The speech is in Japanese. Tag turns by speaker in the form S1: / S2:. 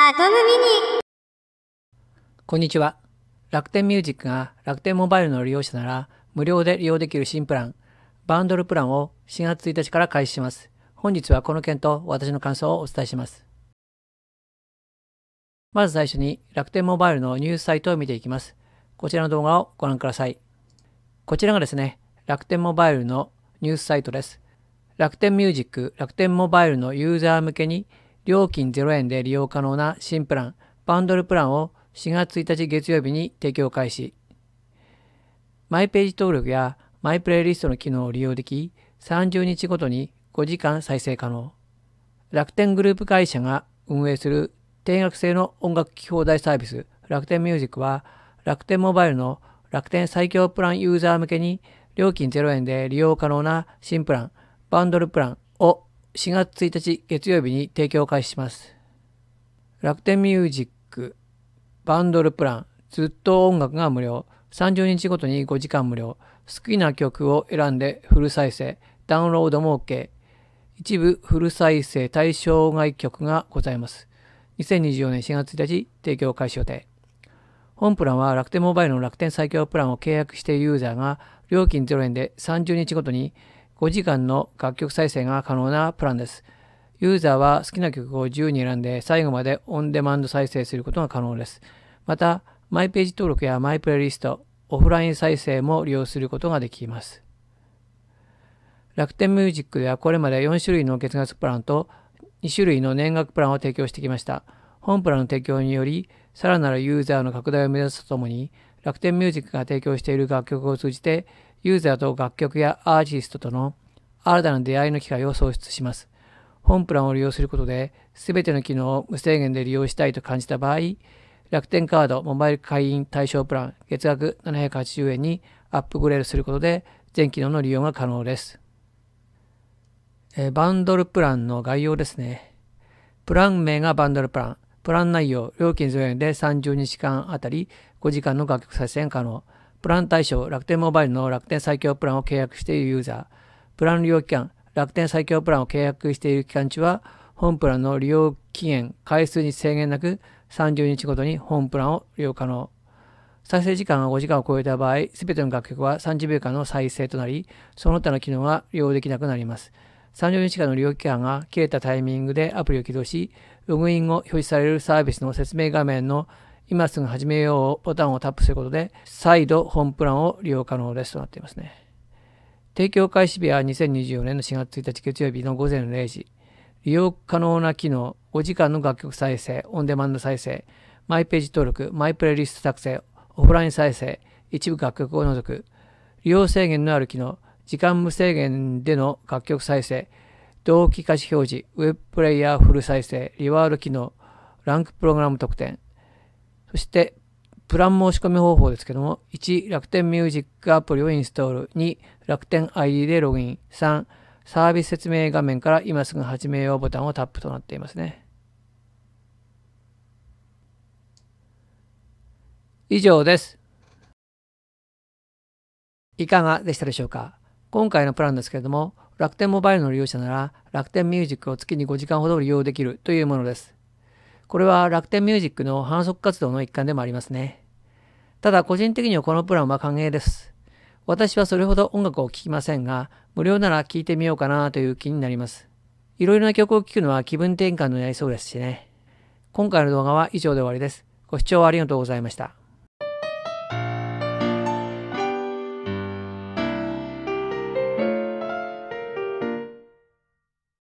S1: アトムミニこんにちは。楽天ミュージックが楽天モバイルの利用者なら無料で利用できる新プラン、バンドルプランを4月1日から開始します。本日はこの件と私の感想をお伝えします。まず最初に楽天モバイルのニュースサイトを見ていきます。こちらの動画をご覧ください。こちらがですね、楽天モバイルのニュースサイトです。楽天ミュージック、楽天モバイルのユーザー向けに料金0円で利用可能な新プラン、バンドルプランを4月1日月曜日に提供開始。マイページ登録やマイプレイリストの機能を利用でき、30日ごとに5時間再生可能。楽天グループ会社が運営する定額制の音楽機き放題サービス、楽天ミュージックは、楽天モバイルの楽天最強プランユーザー向けに、料金0円で利用可能な新プラン、バンドルプランを4月1日月曜日に提供開始します。楽天ミュージック、バンドルプラン、ずっと音楽が無料、30日ごとに5時間無料、好きな曲を選んでフル再生、ダウンロードも OK、一部フル再生対象外曲がございます。2024年4月1日提供開始予定。本プランは楽天モバイルの楽天最強プランを契約しているユーザーが料金0円で30日ごとに5時間の楽曲再生が可能なプランです。ユーザーは好きな曲を自由に選んで最後までオンデマンド再生することが可能です。また、マイページ登録やマイプレイリスト、オフライン再生も利用することができます。楽天ミュージックではこれまで4種類の月額プランと2種類の年額プランを提供してきました。本プランの提供により、さらなるユーザーの拡大を目指すとともに、楽天ミュージックが提供している楽曲を通じて、ユーザーと楽曲やアーティストとの新たな出会いの機会を創出します。本プランを利用することで、すべての機能を無制限で利用したいと感じた場合、楽天カードモバイル会員対象プラン月額780円にアップグレードすることで、全機能の利用が可能です。えバンドルプランの概要ですね。プラン名がバンドルプラン。プラン内容、料金0円で30日間あたり5時間の楽曲再生が可能。プラン対象、楽天モバイルの楽天最強プランを契約しているユーザー、プラン利用期間、楽天最強プランを契約している期間中は、本プランの利用期限、回数に制限なく30日ごとに本プランを利用可能。再生時間が5時間を超えた場合、すべての楽曲は30秒間の再生となり、その他の機能が利用できなくなります。30日間の利用期間が切れたタイミングでアプリを起動し、ログイン後表示されるサービスの説明画面の今すぐ始めようボタンをタップすることで、再度本プランを利用可能ですとなっていますね。提供開始日は2024年の4月1日月曜日の午前0時。利用可能な機能、5時間の楽曲再生、オンデマンド再生、マイページ登録、マイプレイリスト作成、オフライン再生、一部楽曲を除く、利用制限のある機能、時間無制限での楽曲再生、同期歌詞表示、ウェブプレイヤーフル再生、リワード機能、ランクプログラム特典、そして、プラン申し込み方法ですけども、1、楽天ミュージックアプリをインストール。2、楽天 ID でログイン。3、サービス説明画面から今すぐ始めようボタンをタップとなっていますね。以上です。いかがでしたでしょうか今回のプランですけれども、楽天モバイルの利用者なら楽天ミュージックを月に5時間ほど利用できるというものです。これは楽天ミュージックの反則活動の一環でもありますね。ただ個人的にはこのプランは歓迎です。私はそれほど音楽を聴きませんが、無料なら聴いてみようかなという気になります。いろいろな曲を聴くのは気分転換になりそうですしね。今回の動画は以上で終わりです。ご視聴ありがとうございました。